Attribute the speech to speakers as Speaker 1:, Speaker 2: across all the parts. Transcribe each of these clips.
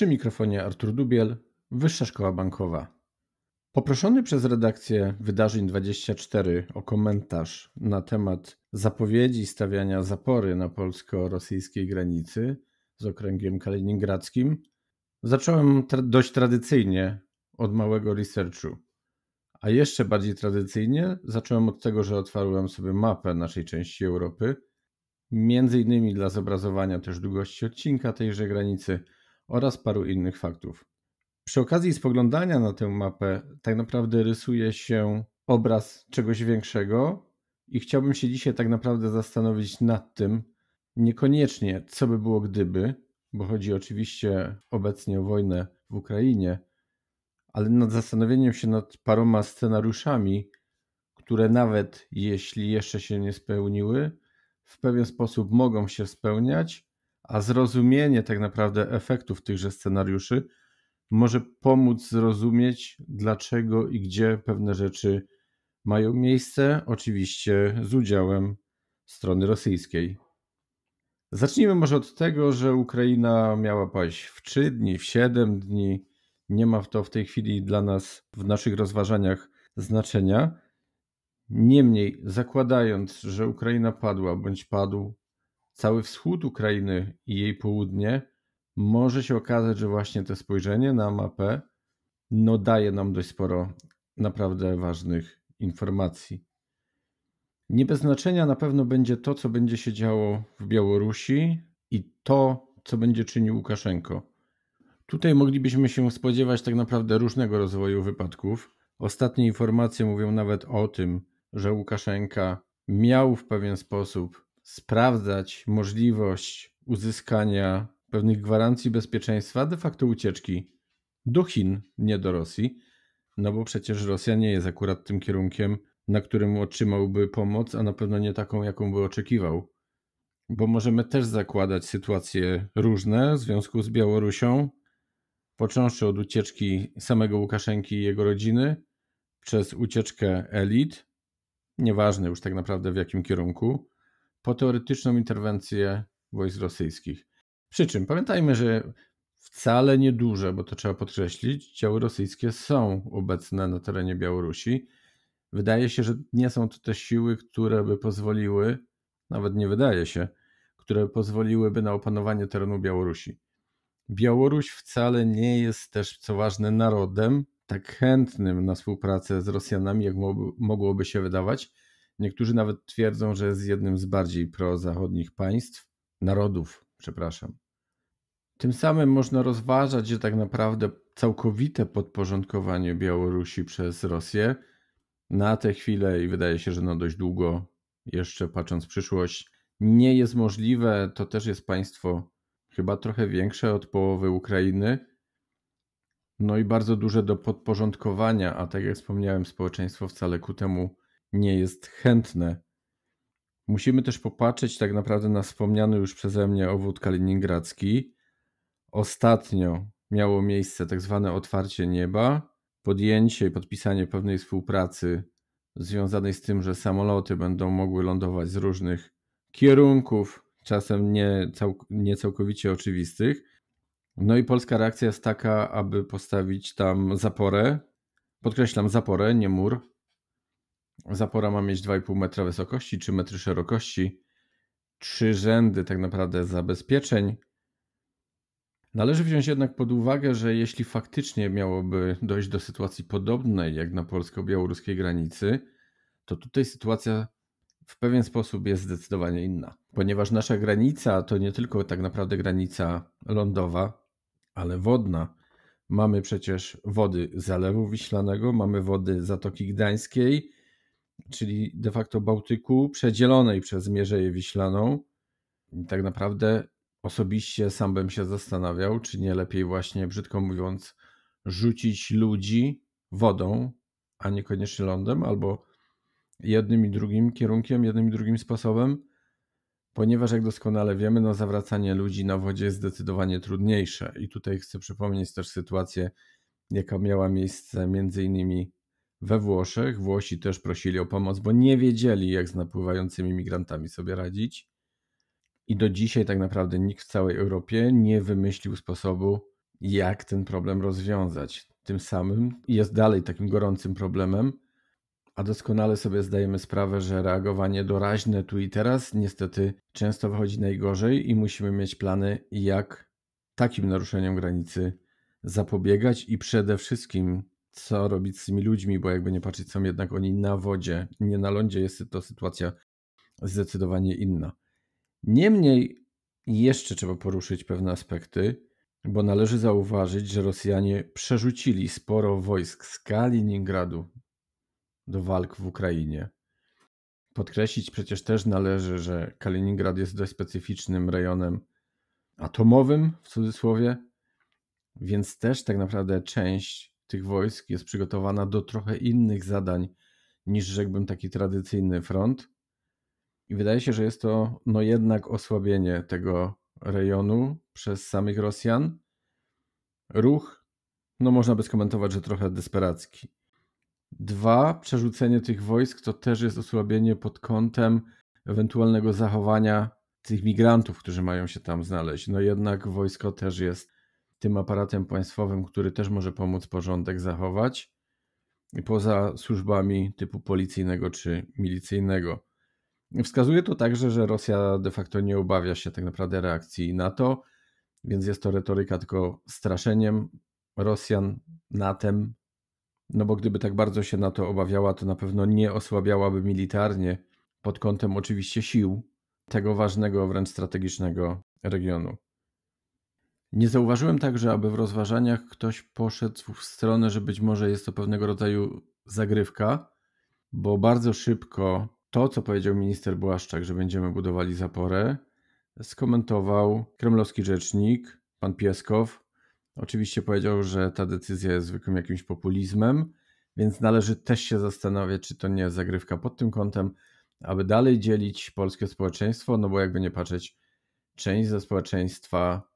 Speaker 1: Przy mikrofonie Artur Dubiel, Wyższa Szkoła Bankowa. Poproszony przez redakcję Wydarzeń 24 o komentarz na temat zapowiedzi stawiania zapory na polsko-rosyjskiej granicy z okręgiem kaliningradzkim, zacząłem tra dość tradycyjnie od małego researchu. A jeszcze bardziej tradycyjnie zacząłem od tego, że otwarłem sobie mapę naszej części Europy, między innymi dla zobrazowania też długości odcinka tejże granicy – oraz paru innych faktów. Przy okazji spoglądania na tę mapę, tak naprawdę rysuje się obraz czegoś większego, i chciałbym się dzisiaj tak naprawdę zastanowić nad tym, niekoniecznie co by było gdyby, bo chodzi oczywiście obecnie o wojnę w Ukrainie, ale nad zastanowieniem się nad paroma scenariuszami, które nawet jeśli jeszcze się nie spełniły, w pewien sposób mogą się spełniać a zrozumienie tak naprawdę efektów tychże scenariuszy może pomóc zrozumieć, dlaczego i gdzie pewne rzeczy mają miejsce, oczywiście z udziałem strony rosyjskiej. Zacznijmy może od tego, że Ukraina miała paść w 3 dni, w 7 dni. Nie ma to w tej chwili dla nas w naszych rozważaniach znaczenia. Niemniej, zakładając, że Ukraina padła bądź padł cały wschód Ukrainy i jej południe, może się okazać, że właśnie to spojrzenie na mapę no daje nam dość sporo naprawdę ważnych informacji. Nie bez znaczenia na pewno będzie to, co będzie się działo w Białorusi i to, co będzie czynił Łukaszenko. Tutaj moglibyśmy się spodziewać tak naprawdę różnego rozwoju wypadków. Ostatnie informacje mówią nawet o tym, że Łukaszenka miał w pewien sposób sprawdzać możliwość uzyskania pewnych gwarancji bezpieczeństwa, de facto ucieczki do Chin, nie do Rosji, no bo przecież Rosja nie jest akurat tym kierunkiem, na którym otrzymałby pomoc, a na pewno nie taką, jaką by oczekiwał. Bo możemy też zakładać sytuacje różne w związku z Białorusią, począwszy od ucieczki samego Łukaszenki i jego rodziny, przez ucieczkę elit, nieważne już tak naprawdę w jakim kierunku, po teoretyczną interwencję wojsk rosyjskich. Przy czym pamiętajmy, że wcale nieduże, bo to trzeba podkreślić, ciały rosyjskie są obecne na terenie Białorusi. Wydaje się, że nie są to te siły, które by pozwoliły, nawet nie wydaje się, które pozwoliłyby na opanowanie terenu Białorusi. Białoruś wcale nie jest też, co ważne, narodem tak chętnym na współpracę z Rosjanami, jak mogłoby się wydawać Niektórzy nawet twierdzą, że jest jednym z bardziej prozachodnich państw, narodów, przepraszam. Tym samym można rozważać, że tak naprawdę całkowite podporządkowanie Białorusi przez Rosję na tę chwilę i wydaje się, że na dość długo, jeszcze patrząc w przyszłość, nie jest możliwe. To też jest państwo chyba trochę większe od połowy Ukrainy. No i bardzo duże do podporządkowania, a tak jak wspomniałem, społeczeństwo wcale ku temu nie jest chętne. Musimy też popatrzeć tak naprawdę na wspomniany już przeze mnie obwód kaliningradzki. Ostatnio miało miejsce tak zwane otwarcie nieba, podjęcie i podpisanie pewnej współpracy związanej z tym, że samoloty będą mogły lądować z różnych kierunków, czasem nie, nie całkowicie oczywistych. No i polska reakcja jest taka, aby postawić tam zaporę. Podkreślam, zaporę, nie mur, Zapora ma mieć 2,5 metra wysokości, 3 metry szerokości, trzy rzędy tak naprawdę zabezpieczeń. Należy wziąć jednak pod uwagę, że jeśli faktycznie miałoby dojść do sytuacji podobnej jak na polsko-białoruskiej granicy, to tutaj sytuacja w pewien sposób jest zdecydowanie inna, ponieważ nasza granica to nie tylko tak naprawdę granica lądowa, ale wodna. Mamy przecież wody Zalewu Wiślanego, mamy wody Zatoki Gdańskiej, czyli de facto Bałtyku, przedzielonej przez Mierzeję Wiślaną. I tak naprawdę osobiście sam bym się zastanawiał, czy nie lepiej właśnie, brzydko mówiąc, rzucić ludzi wodą, a niekoniecznie lądem, albo jednym i drugim kierunkiem, jednym i drugim sposobem, ponieważ jak doskonale wiemy, no zawracanie ludzi na wodzie jest zdecydowanie trudniejsze. I tutaj chcę przypomnieć też sytuację, jaka miała miejsce między innymi we Włoszech Włosi też prosili o pomoc, bo nie wiedzieli, jak z napływającymi migrantami sobie radzić. I do dzisiaj tak naprawdę nikt w całej Europie nie wymyślił sposobu, jak ten problem rozwiązać. Tym samym jest dalej takim gorącym problemem, a doskonale sobie zdajemy sprawę, że reagowanie doraźne tu i teraz niestety często wychodzi najgorzej i musimy mieć plany, jak takim naruszeniom granicy zapobiegać i przede wszystkim co robić z tymi ludźmi, bo jakby nie patrzeć, są jednak oni na wodzie, nie na lądzie, jest to sytuacja zdecydowanie inna. Niemniej jeszcze trzeba poruszyć pewne aspekty, bo należy zauważyć, że Rosjanie przerzucili sporo wojsk z Kaliningradu do walk w Ukrainie. Podkreślić przecież też należy, że Kaliningrad jest dość specyficznym rejonem atomowym, w cudzysłowie, więc też tak naprawdę część tych wojsk jest przygotowana do trochę innych zadań niż rzekłbym taki tradycyjny front. I wydaje się, że jest to no jednak osłabienie tego rejonu przez samych Rosjan. Ruch, no można by skomentować, że trochę desperacki. Dwa, przerzucenie tych wojsk to też jest osłabienie pod kątem ewentualnego zachowania tych migrantów, którzy mają się tam znaleźć. No jednak wojsko też jest tym aparatem państwowym, który też może pomóc porządek zachować, poza służbami typu policyjnego czy milicyjnego. Wskazuje to także, że Rosja de facto nie obawia się tak naprawdę reakcji NATO, więc jest to retoryka tylko straszeniem Rosjan tem, No bo gdyby tak bardzo się NATO obawiała, to na pewno nie osłabiałaby militarnie pod kątem oczywiście sił tego ważnego, wręcz strategicznego regionu. Nie zauważyłem także, aby w rozważaniach ktoś poszedł w stronę, że być może jest to pewnego rodzaju zagrywka, bo bardzo szybko to, co powiedział minister Błaszczak, że będziemy budowali zaporę, skomentował kremlowski rzecznik, pan Pieskow. Oczywiście powiedział, że ta decyzja jest zwykłym jakimś populizmem, więc należy też się zastanawiać, czy to nie jest zagrywka pod tym kątem, aby dalej dzielić polskie społeczeństwo, no bo jakby nie patrzeć, część ze społeczeństwa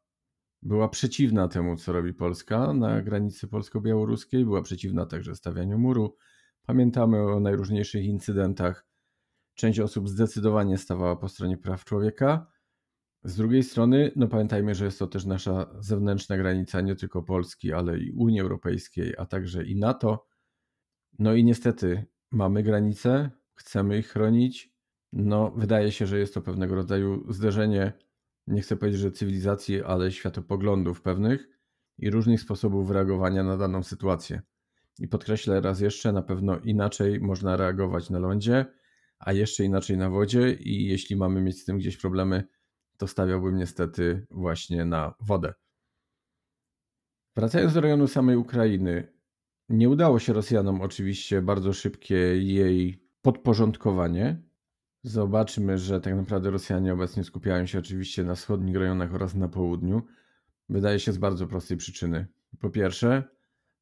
Speaker 1: była przeciwna temu, co robi Polska na mhm. granicy polsko-białoruskiej, była przeciwna także stawianiu muru. Pamiętamy o najróżniejszych incydentach. Część osób zdecydowanie stawała po stronie praw człowieka. Z drugiej strony, no pamiętajmy, że jest to też nasza zewnętrzna granica, nie tylko Polski, ale i Unii Europejskiej, a także i NATO. No i niestety mamy granice, chcemy ich chronić. No, wydaje się, że jest to pewnego rodzaju zderzenie nie chcę powiedzieć, że cywilizacji, ale światopoglądów pewnych i różnych sposobów reagowania na daną sytuację. I podkreślę raz jeszcze, na pewno inaczej można reagować na lądzie, a jeszcze inaczej na wodzie i jeśli mamy mieć z tym gdzieś problemy, to stawiałbym niestety właśnie na wodę. Wracając do rejonu samej Ukrainy, nie udało się Rosjanom oczywiście bardzo szybkie jej podporządkowanie, Zobaczmy, że tak naprawdę Rosjanie obecnie skupiają się oczywiście na wschodnich rejonach oraz na południu. Wydaje się z bardzo prostej przyczyny. Po pierwsze,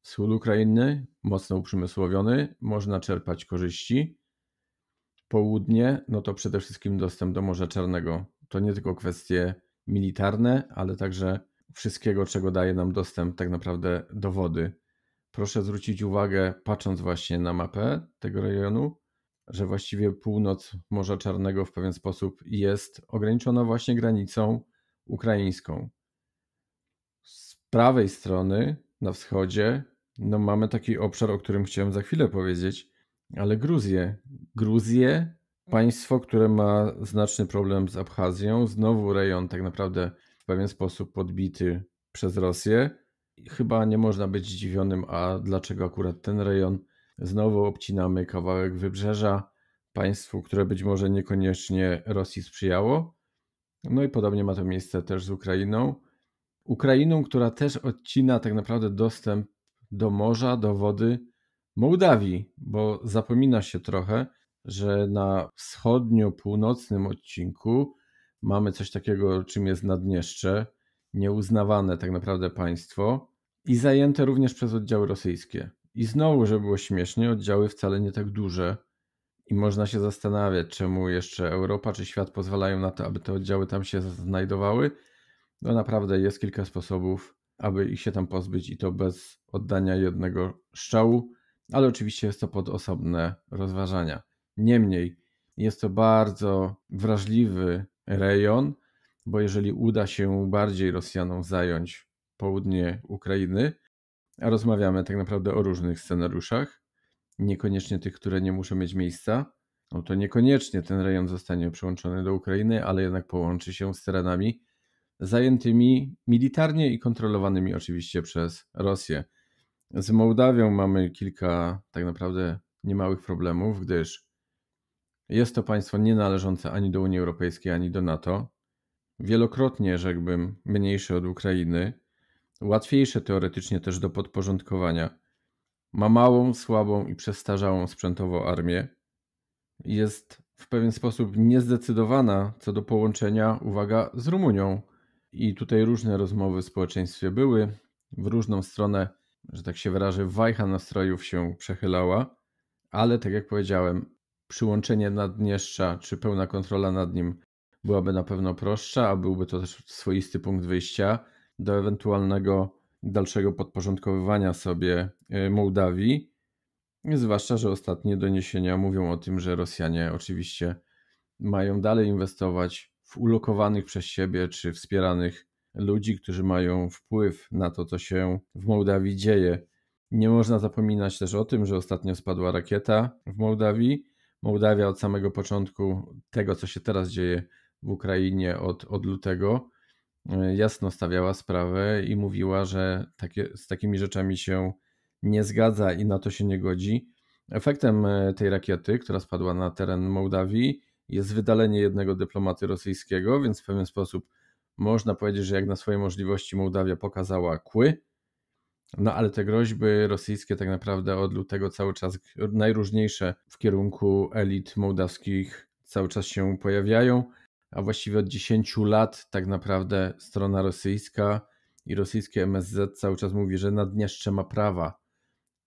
Speaker 1: wschód Ukrainy, mocno uprzemysłowiony, można czerpać korzyści. Południe, no to przede wszystkim dostęp do Morza Czarnego. To nie tylko kwestie militarne, ale także wszystkiego, czego daje nam dostęp tak naprawdę do wody. Proszę zwrócić uwagę, patrząc właśnie na mapę tego rejonu, że właściwie północ Morza Czarnego w pewien sposób jest ograniczona właśnie granicą ukraińską. Z prawej strony, na wschodzie, no mamy taki obszar, o którym chciałem za chwilę powiedzieć, ale Gruzję. Gruzję, państwo, które ma znaczny problem z Abchazją, znowu rejon tak naprawdę w pewien sposób podbity przez Rosję. Chyba nie można być zdziwionym, a dlaczego akurat ten rejon Znowu obcinamy kawałek wybrzeża państwu, które być może niekoniecznie Rosji sprzyjało. No i podobnie ma to miejsce też z Ukrainą. Ukrainą, która też odcina tak naprawdę dostęp do morza, do wody Mołdawii, bo zapomina się trochę, że na wschodnio-północnym odcinku mamy coś takiego, czym jest Naddniestrze, nieuznawane tak naprawdę państwo i zajęte również przez oddziały rosyjskie. I znowu, że było śmiesznie, oddziały wcale nie tak duże. I można się zastanawiać, czemu jeszcze Europa czy świat pozwalają na to, aby te oddziały tam się znajdowały. No naprawdę jest kilka sposobów, aby ich się tam pozbyć i to bez oddania jednego szczału, ale oczywiście jest to pod osobne rozważania. Niemniej jest to bardzo wrażliwy rejon, bo jeżeli uda się bardziej Rosjanom zająć południe Ukrainy, rozmawiamy tak naprawdę o różnych scenariuszach, niekoniecznie tych, które nie muszą mieć miejsca. No to niekoniecznie ten rejon zostanie przyłączony do Ukrainy, ale jednak połączy się z terenami zajętymi militarnie i kontrolowanymi oczywiście przez Rosję. Z Mołdawią mamy kilka tak naprawdę niemałych problemów, gdyż jest to państwo nie należące ani do Unii Europejskiej, ani do NATO. Wielokrotnie, rzekłbym, mniejsze od Ukrainy, Łatwiejsze teoretycznie też do podporządkowania. Ma małą, słabą i przestarzałą sprzętowo armię. Jest w pewien sposób niezdecydowana co do połączenia, uwaga, z Rumunią. I tutaj różne rozmowy w społeczeństwie były, w różną stronę, że tak się wyrażę, wajcha nastrojów się przechylała, ale tak jak powiedziałem, przyłączenie Naddniestrza czy pełna kontrola nad nim byłaby na pewno prostsza, a byłby to też swoisty punkt wyjścia do ewentualnego dalszego podporządkowywania sobie e, Mołdawii. Zwłaszcza, że ostatnie doniesienia mówią o tym, że Rosjanie oczywiście mają dalej inwestować w ulokowanych przez siebie czy wspieranych ludzi, którzy mają wpływ na to, co się w Mołdawii dzieje. Nie można zapominać też o tym, że ostatnio spadła rakieta w Mołdawii. Mołdawia od samego początku tego, co się teraz dzieje w Ukrainie od, od lutego, Y, jasno stawiała sprawę i mówiła, że takie, z takimi rzeczami się nie zgadza i na to się nie godzi. Efektem y, tej rakiety, która spadła na teren Mołdawii, jest wydalenie jednego dyplomaty rosyjskiego, więc w pewien sposób można powiedzieć, że jak na swoje możliwości Mołdawia pokazała kły. No ale te groźby rosyjskie tak naprawdę od lutego cały czas najróżniejsze w kierunku elit mołdawskich cały czas się pojawiają a właściwie od 10 lat tak naprawdę strona rosyjska i rosyjskie MSZ cały czas mówi, że Naddniestrze ma prawa,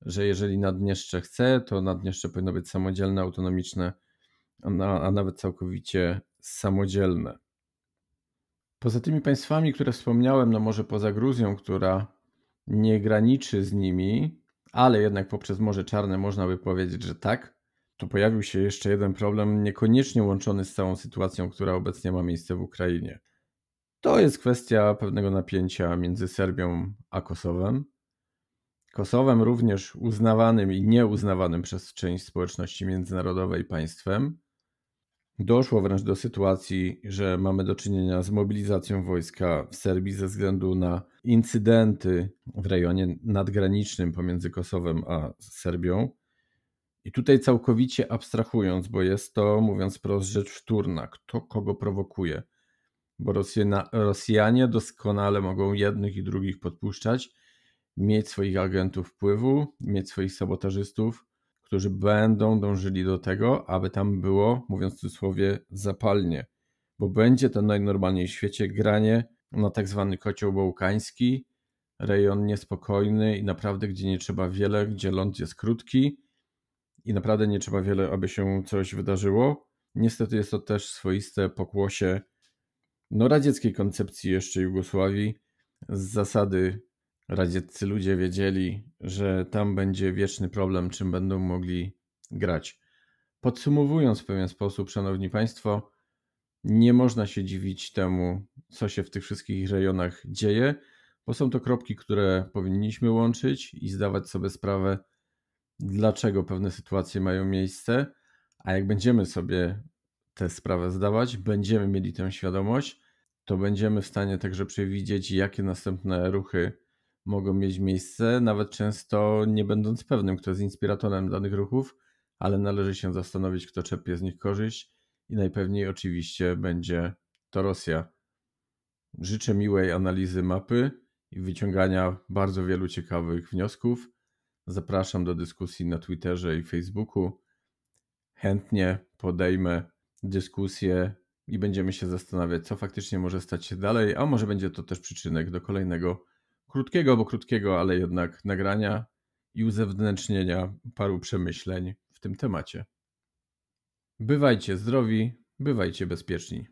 Speaker 1: że jeżeli Naddniestrze chce, to Naddniestrze powinno być samodzielne, autonomiczne, a nawet całkowicie samodzielne. Poza tymi państwami, które wspomniałem, no może poza Gruzją, która nie graniczy z nimi, ale jednak poprzez Morze Czarne można by powiedzieć, że tak, tu pojawił się jeszcze jeden problem, niekoniecznie łączony z całą sytuacją, która obecnie ma miejsce w Ukrainie. To jest kwestia pewnego napięcia między Serbią a Kosowem. Kosowem również uznawanym i nieuznawanym przez część społeczności międzynarodowej państwem. Doszło wręcz do sytuacji, że mamy do czynienia z mobilizacją wojska w Serbii ze względu na incydenty w rejonie nadgranicznym pomiędzy Kosowem a Serbią. I tutaj całkowicie abstrahując, bo jest to, mówiąc prosto, rzecz wtórna, kto kogo prowokuje. Bo Rosjana, Rosjanie doskonale mogą jednych i drugich podpuszczać, mieć swoich agentów wpływu, mieć swoich sabotażystów, którzy będą dążyli do tego, aby tam było, mówiąc w cudzysłowie, zapalnie. Bo będzie to najnormalniej w świecie granie na tak zwany kocioł bałkański, rejon niespokojny i naprawdę, gdzie nie trzeba wiele, gdzie ląd jest krótki, i naprawdę nie trzeba wiele, aby się coś wydarzyło. Niestety jest to też swoiste pokłosie no, radzieckiej koncepcji jeszcze Jugosławii. Z zasady radzieccy ludzie wiedzieli, że tam będzie wieczny problem, czym będą mogli grać. Podsumowując w pewien sposób, szanowni państwo, nie można się dziwić temu, co się w tych wszystkich rejonach dzieje, bo są to kropki, które powinniśmy łączyć i zdawać sobie sprawę, dlaczego pewne sytuacje mają miejsce, a jak będziemy sobie tę sprawę zdawać, będziemy mieli tę świadomość, to będziemy w stanie także przewidzieć, jakie następne ruchy mogą mieć miejsce, nawet często nie będąc pewnym, kto jest inspiratorem danych ruchów, ale należy się zastanowić, kto czerpie z nich korzyść i najpewniej oczywiście będzie to Rosja. Życzę miłej analizy mapy i wyciągania bardzo wielu ciekawych wniosków. Zapraszam do dyskusji na Twitterze i Facebooku. Chętnie podejmę dyskusję i będziemy się zastanawiać, co faktycznie może stać się dalej, a może będzie to też przyczynek do kolejnego krótkiego, bo krótkiego, ale jednak nagrania i uzewnętrznienia paru przemyśleń w tym temacie. Bywajcie zdrowi, bywajcie bezpieczni.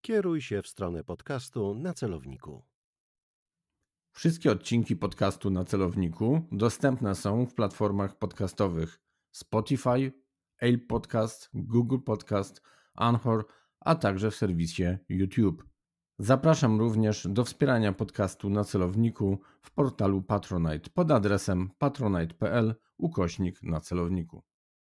Speaker 1: Kieruj się w stronę podcastu na celowniku. Wszystkie odcinki podcastu na celowniku dostępne są w platformach podcastowych Spotify, Apple Podcast, Google Podcast, Anchor, a także w serwisie YouTube. Zapraszam również do wspierania podcastu na celowniku w portalu Patronite pod adresem patronite.pl ukośnik na celowniku.